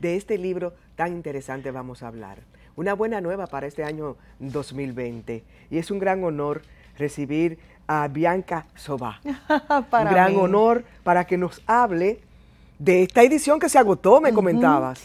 de este libro tan interesante vamos a hablar. Una buena nueva para este año 2020. Y es un gran honor recibir a Bianca Sobá. gran honor para que nos hable de esta edición que se agotó, me comentabas.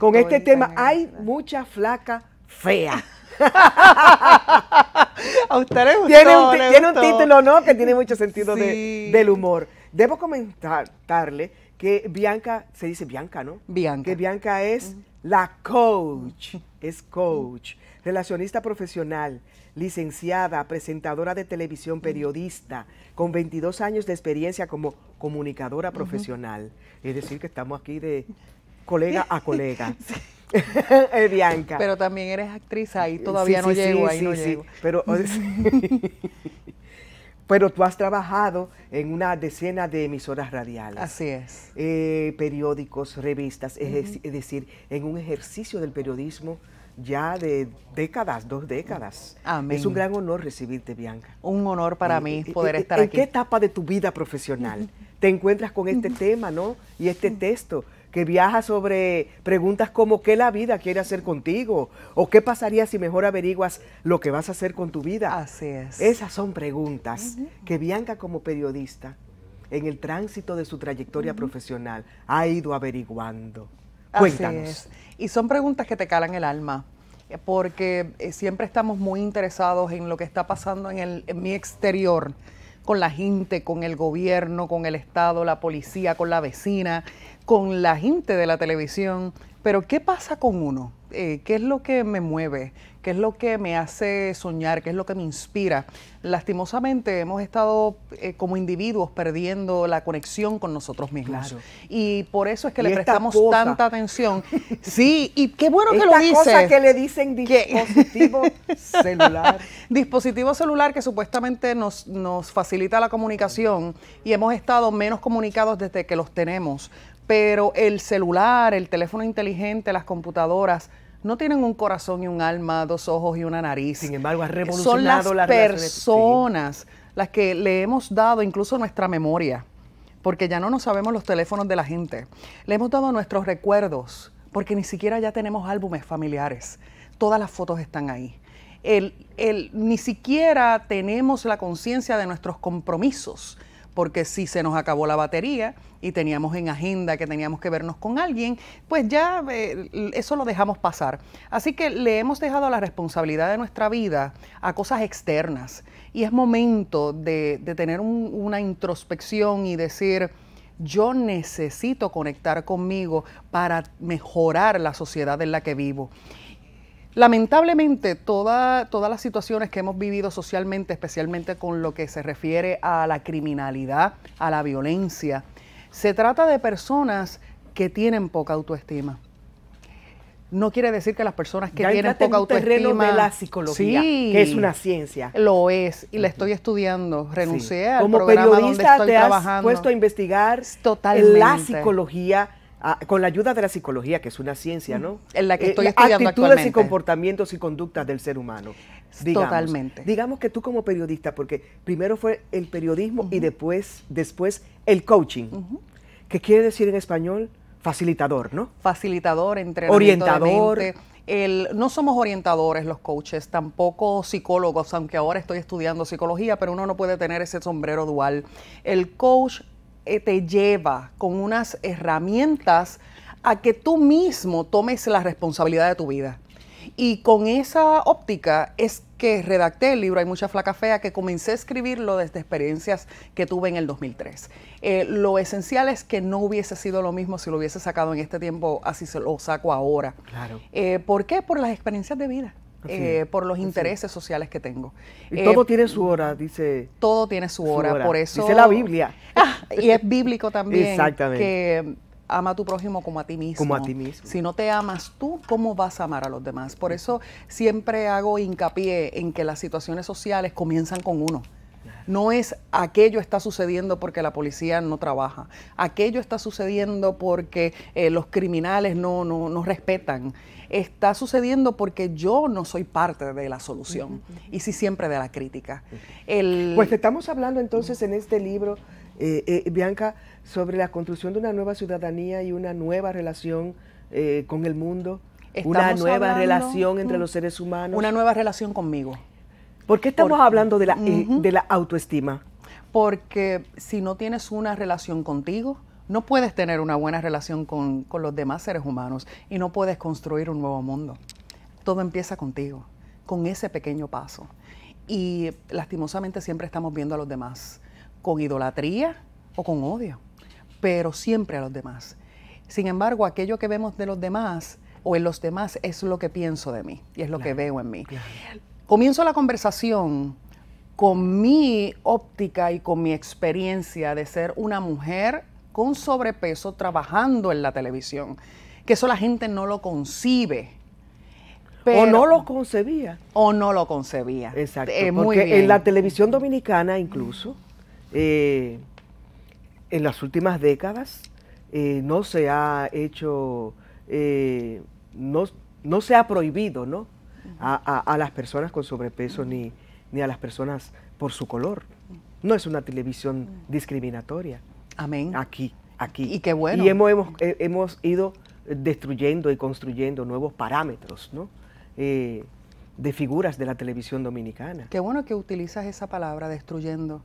Con este tema, hay mucha flaca fea. a tiene, un, tiene un, título, ¿no? Que tiene mucho sentido del humor. Debo comentarle que Bianca, se dice Bianca, ¿no? Bianca. Que Bianca es la coach, es coach, relacionista profesional, licenciada, presentadora de televisión, periodista, con 22 años de experiencia como comunicadora profesional. Es decir, que estamos aquí de colega a colega. Bianca. Pero también eres actriz, ahí todavía no llego, sí, ahí no llego. Pero, Pero tú has trabajado en una decena de emisoras radiales. Así es. Eh, periódicos, revistas, es decir, en un ejercicio del periodismo ya de décadas, dos décadas. Amén. Es un gran honor recibirte, Bianca. Un honor para eh, mí eh, poder estar aquí. ¿En qué etapa de tu vida profesional te encuentras con este tema, no? Y este texto que viaja sobre preguntas como qué la vida quiere hacer contigo o qué pasaría si mejor averiguas lo que vas a hacer con tu vida. Así es. Esas son preguntas que Bianca como periodista en el tránsito de su trayectoria profesional ha ido averiguando. Cuéntanos. Y son preguntas que te calan el alma eh, porque eh, siempre estamos muy interesados en lo que está pasando en, en mi exterior con la gente, con el gobierno, con el Estado, la policía, con la vecina, con la gente de la televisión. Pero ¿qué pasa con uno? Eh, ¿Qué es lo que me mueve? qué es lo que me hace soñar, qué es lo que me inspira. Lastimosamente hemos estado eh, como individuos perdiendo la conexión con nosotros mismos. Y por eso es que le prestamos tanta atención. Sí, y qué bueno que lo Cosa que le dicen dispositivo celular. dispositivo celular que supuestamente nos, nos facilita la comunicación y hemos estado menos comunicados desde que los tenemos. Pero el celular, el teléfono inteligente, las computadoras, no tienen un corazón y un alma, dos ojos y una nariz. Sin embargo, ha eh, revolucionado Son las, personas las que le hemos dado incluso nuestra memoria, porque ya no nos sabemos los teléfonos de la gente. Le hemos dado nuestros recuerdos, porque ni siquiera ya tenemos álbumes familiares. Todas las fotos están ahí. El, el, ni siquiera tenemos la conciencia de nuestros compromisos porque si se nos acabó la batería y teníamos en agenda que teníamos que vernos con alguien, pues ya eh, eso lo dejamos pasar. Así que le hemos dejado la responsabilidad de nuestra vida a cosas externas y es momento de, tener una introspección y decir, yo necesito conectar conmigo para mejorar la sociedad en la que vivo. Lamentablemente, todas las situaciones que hemos vivido socialmente, especialmente con lo que se refiere a la criminalidad, a la violencia, se trata de personas que tienen poca autoestima. No quiere decir que las personas que tienen poca en autoestima. terreno de la psicología, es una ciencia. Lo es, y la estoy estudiando. Renuncié al Como programa periodista estoy puesto a investigar Totalmente. la psicología Ah, con la ayuda de la psicología, que es una ciencia, ¿no? Mm, en la que eh, estoy eh, estudiando Actitudes y comportamientos y conductas del ser humano. Totalmente. Digamos que tú como periodista, porque primero fue el periodismo y después, después el coaching, que quiere decir en español facilitador, ¿no? Facilitador, entrenador. Orientador. no somos orientadores los coaches, tampoco psicólogos, aunque ahora estoy estudiando psicología, pero uno no puede tener ese sombrero dual. El coach eh, te lleva con unas herramientas a que tú mismo tomes la responsabilidad de tu vida. Y con esa óptica es que redacté el libro Hay mucha flaca fea, que comencé a escribirlo desde experiencias que tuve en el 2003. Eh, lo esencial es que no hubiese sido lo mismo si lo hubiese sacado en este tiempo, así se lo saco ahora. Claro. Eh, ¿Por qué? Por las experiencias de vida. Eh, por los intereses sociales que tengo. Y todo eh, tiene su hora, dice. Todo tiene su hora, por eso. Dice la Biblia. Ah, y es bíblico también. Que ama a tu prójimo como a ti mismo. Como a ti mismo. Si no te amas tú, ¿cómo vas a amar a los demás? Por eso siempre hago hincapié en que las situaciones sociales comienzan con uno. No es aquello está sucediendo porque la policía no trabaja, aquello está sucediendo porque eh, los criminales no, no, respetan, está sucediendo porque yo no soy parte de la solución y sí siempre de la crítica. pues estamos hablando entonces en este libro, eh, eh, Bianca, sobre la construcción de una nueva ciudadanía y una nueva relación con el mundo. una nueva relación entre los seres humanos. Una nueva relación conmigo. ¿Por qué estamos hablando de la, eh, de la autoestima? Porque si no tienes una relación contigo, no puedes tener una buena relación con, los demás seres humanos y no puedes construir un nuevo mundo. Todo empieza contigo, con ese pequeño paso. Y lastimosamente siempre estamos viendo a los demás con idolatría o con odio, pero siempre a los demás. Sin embargo, aquello que vemos de los demás o en los demás es lo que pienso de mí y es lo que veo en mí. Comienzo la conversación con mi óptica y con mi experiencia de ser una mujer con sobrepeso trabajando en la televisión, que eso la gente no lo concibe. o no lo concebía. O no lo concebía. Exacto. porque en la televisión dominicana incluso, eh, en las últimas décadas, eh, no se ha hecho, eh, no, no se ha prohibido, ¿no? a, las personas con sobrepeso ni, ni a las personas por su color. No es una televisión discriminatoria. Amén. Aquí, aquí. Y qué bueno. Y hemos, hemos, eh, ido destruyendo y construyendo nuevos parámetros, ¿no? Eh, de figuras de la televisión dominicana. Qué bueno que utilizas esa palabra, destruyendo,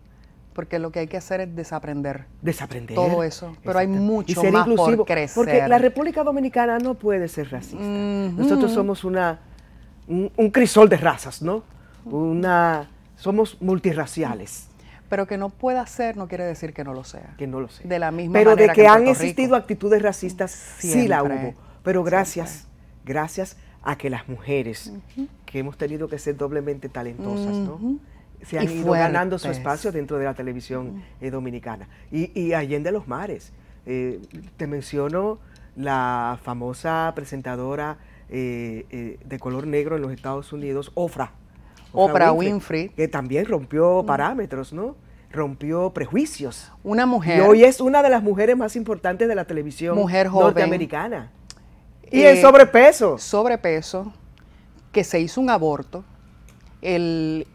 porque lo que hay que hacer es desaprender. Desaprender. Todo eso, pero hay mucho y Porque la República Dominicana no puede ser racista. Nosotros somos una un, crisol de razas, ¿no? Una, somos multiraciales. Pero que no pueda ser no quiere decir que no lo sea. Que no lo sea. De la misma manera pero de que, han existido actitudes racistas, sí la hubo. Pero gracias, gracias a que las mujeres, que hemos tenido que ser doblemente talentosas, ¿no? se han ido ganando su espacio dentro de la televisión eh, dominicana. Y, y Allende los Mares. Eh, te menciono la famosa presentadora eh, eh, de color negro en los Estados Unidos, Ofra. Oprah, Oprah Winfrey, Que también rompió mm. parámetros, ¿no? Rompió prejuicios. Una mujer. Y hoy es una de las mujeres más importantes de la televisión mujer joven, norteamericana. Y eh, el en sobrepeso. Sobrepeso, que se hizo un aborto y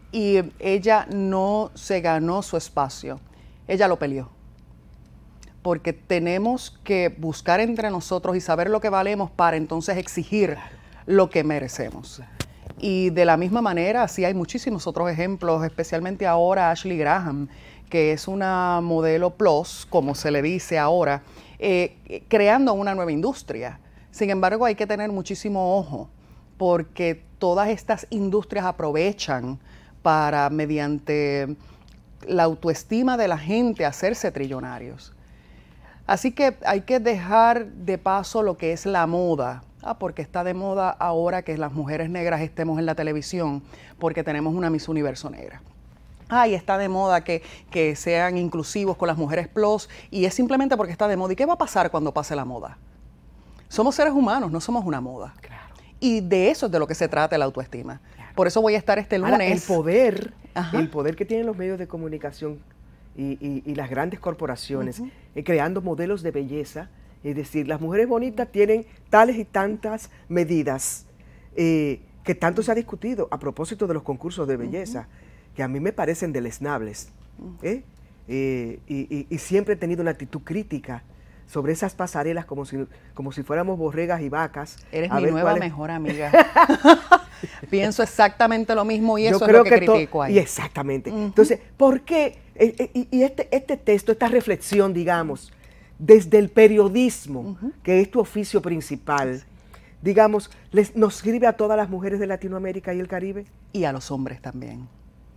ella no se ganó su espacio. Ella lo peleó porque tenemos que buscar entre nosotros y saber lo que valemos para entonces exigir lo que merecemos. Y de la misma manera, sí hay muchísimos otros ejemplos, especialmente ahora Ashley Graham, que es una modelo plus, como se le dice ahora, eh, creando una nueva industria. Sin embargo, hay que tener muchísimo ojo, porque todas estas industrias aprovechan para, mediante la autoestima de la gente, hacerse trillonarios. Así que hay que dejar de paso lo que es la moda. Ah, porque está de moda ahora que las mujeres negras estemos en la televisión, porque tenemos una Miss Universo negra. Ah, y está de moda que, sean inclusivos con las mujeres plus, y es simplemente porque está de moda. ¿Y qué va a pasar cuando pase la moda? Somos seres humanos, no somos una moda. Y de eso es de lo que se trata la autoestima. Por eso voy a estar este lunes. el poder, el poder que tienen los medios de comunicación y, las grandes corporaciones. Eh, creando modelos de belleza. Es decir, las mujeres bonitas tienen tales y tantas medidas eh, que tanto se ha discutido a propósito de los concursos de belleza, que a mí me parecen deleznables. ¿eh? Y, siempre he tenido una actitud crítica sobre esas pasarelas como si, como si fuéramos borregas y vacas. Eres mi nueva mejor amiga. Pienso exactamente lo mismo y eso creo es lo que, critico ahí. Y exactamente. Entonces, ¿por qué eh, eh, y este, este texto, esta reflexión, digamos, desde el periodismo, que es tu oficio principal, digamos, les, nos escribe a todas las mujeres de Latinoamérica y el Caribe. Y a los hombres también.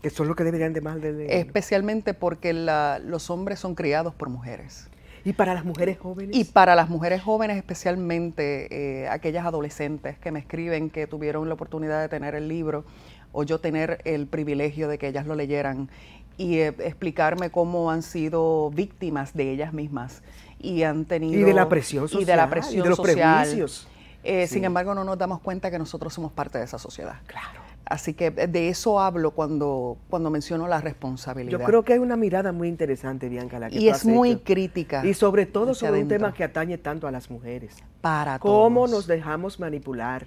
Eso es lo que deberían de más de Especialmente porque los hombres son criados por mujeres. ¿Y para las mujeres jóvenes? Y para las mujeres jóvenes, especialmente eh, aquellas adolescentes que me escriben que tuvieron la oportunidad de tener el libro o yo tener el privilegio de que ellas lo leyeran y eh, explicarme cómo han sido víctimas de ellas mismas y han tenido y de la presión social y de la presión de los prejuicios. Eh, sin embargo, no nos damos cuenta que nosotros somos parte de esa sociedad. Claro. Así que eh, de eso hablo cuando, cuando menciono la responsabilidad. Yo creo que hay una mirada muy interesante, Bianca, la que Y es muy crítica. Y sobre todo sobre un tema que atañe tanto a las mujeres. Para ¿Cómo nos dejamos manipular?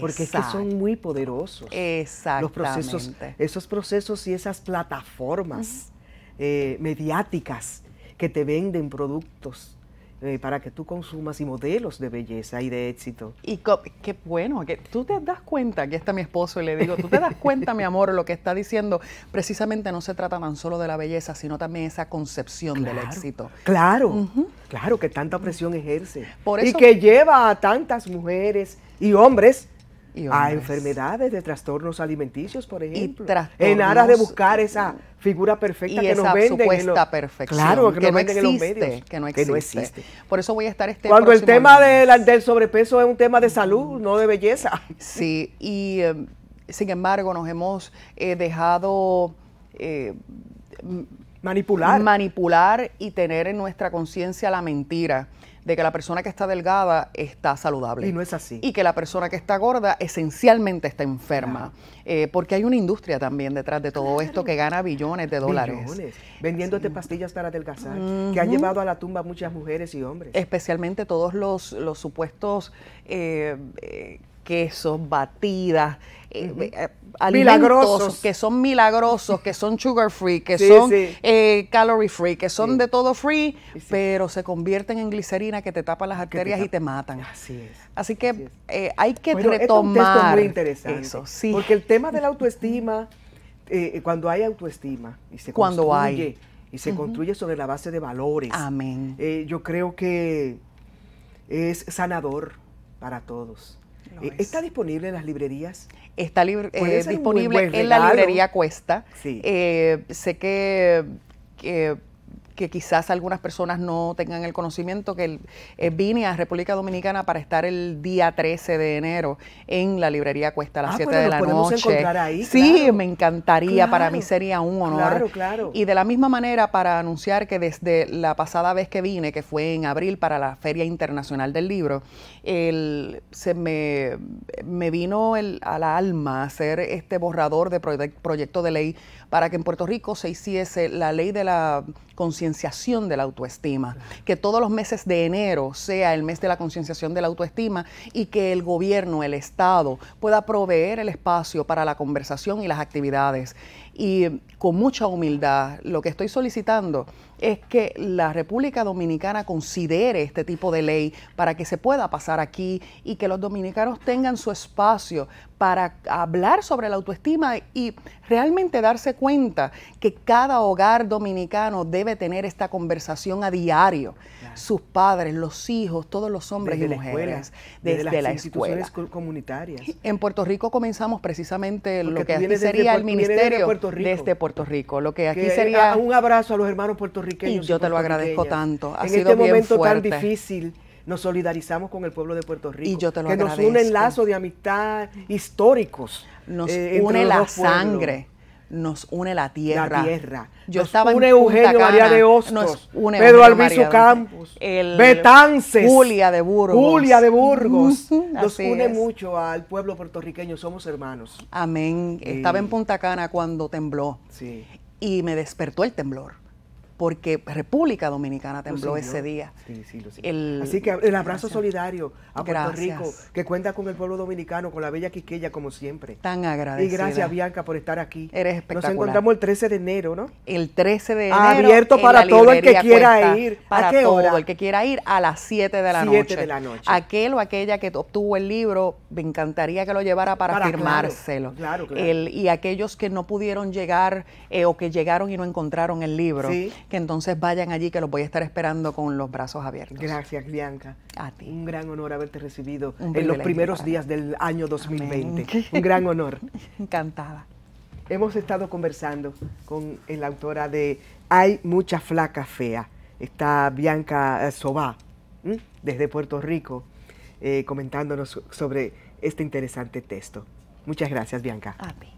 porque es que son muy poderosos. Exactamente. Los procesos, esos procesos y esas plataformas eh, mediáticas que te venden productos eh, para que tú consumas y modelos de belleza y de éxito. Y qué bueno, que tú te das cuenta, aquí está mi esposo y le digo, tú te das cuenta, mi amor, lo que está diciendo, precisamente no se trata tan solo de la belleza, sino también esa concepción del éxito. Claro, claro que tanta presión ejerce y que lleva a tantas mujeres y hombres a enfermedades de trastornos alimenticios, por ejemplo. en aras de buscar esa figura perfecta que nos venden. que, que, no existe, que no existe. Por eso voy a estar este Cuando el tema del, sobrepeso es un tema de salud, no de belleza. Sí, y em, sin embargo nos hemos eh, dejado... Eh, manipular. Manipular y tener en nuestra conciencia la mentira de que la persona que está delgada está saludable. Y no es así. Y que la persona que está gorda esencialmente está enferma. Eh, porque hay una industria también detrás de todo esto que gana billones de dólares. Billones. Vendiéndote pastillas para adelgazar, que ha llevado a la tumba a muchas mujeres y hombres. Especialmente todos los, supuestos eh, eh, quesos, batidas, eh, eh, alimentos que son milagrosos, que son sugar free, que son eh, calorie free, que son de todo free, pero se convierten en glicerina que te tapa las arterias y te matan. Así es. Así que hay que retomar. Eso, sí. Porque el tema de la autoestima, cuando hay autoestima y se cuando hay. y se construye sobre la base de valores. Amén. yo creo que es sanador para todos. Eh, ¿Está disponible en las librerías? Está eh, disponible en la librería Cuesta. Sí. Eh, sé que, que que quizás algunas personas no tengan el conocimiento, que eh, vine a República Dominicana para estar el día 13 de enero en la librería Cuesta a las 7 ah, de la noche. Encontrar ahí, sí, me encantaría, para mí sería un honor. Claro, Y de la misma manera, para anunciar que desde la pasada vez que vine, que fue en abril para la Feria Internacional del Libro, se me, me vino a la alma hacer este borrador de proyecto de ley para que en Puerto Rico se hiciese la ley de la conciencia de la autoestima, que todos los meses de enero sea el mes de la concienciación de la autoestima y que el gobierno, el Estado, pueda proveer el espacio para la conversación y las actividades. Y con mucha humildad, lo que estoy solicitando es que la República Dominicana considere este tipo de ley para que se pueda pasar aquí y que los dominicanos tengan su espacio para hablar sobre la autoestima y realmente darse cuenta que cada hogar dominicano debe tener esta conversación a diario. Sus padres, los hijos, todos los hombres y mujeres, escuela, desde, las, instituciones comunitarias. En Puerto Rico comenzamos precisamente lo que aquí eh, sería el ministerio de Puerto Rico. un abrazo a los hermanos Puerto y yo te lo agradezco tanto. en este momento tan difícil nos solidarizamos con el pueblo de Puerto Rico. Y yo te lo que agradezco. nos un lazo de amistad históricos. Nos eh, une la sangre. Nos une la tierra. Yo estaba en Eugenio Cana, de Hostos, Pedro Alviso Campos, el, Betances, Julia de Burgos. Julia de Burgos. nos une mucho al pueblo puertorriqueño, somos hermanos. Amén. Estaba en Punta Cana cuando tembló. Sí. Y me despertó el temblor porque República Dominicana tembló ese día. Así que el abrazo solidario a Puerto Rico, que cuenta con el pueblo dominicano, con la bella Quisqueya, como siempre. Tan agradecida. Y gracias, Bianca, por estar aquí. Eres espectacular. Nos encontramos el 13 de enero, ¿no? El 13 de enero. Abierto para todo el que quiera ir. Para ¿A qué todo el que quiera ir a las 7 de la noche. Aquel o aquella que obtuvo el libro, me encantaría que lo llevara para, firmárselo. Claro, claro, y aquellos que no pudieron llegar eh, o que llegaron y no encontraron el libro. Sí que entonces vayan allí, que los voy a estar esperando con los brazos abiertos. Gracias, Bianca. A ti. Un gran honor haberte recibido en los primeros días del año 2020. Un gran honor. Encantada. Hemos estado conversando con la autora de Hay mucha flaca fea. Está Bianca eh, Sobá, desde Puerto Rico, eh, comentándonos sobre este interesante texto. Muchas gracias, Bianca. A ti.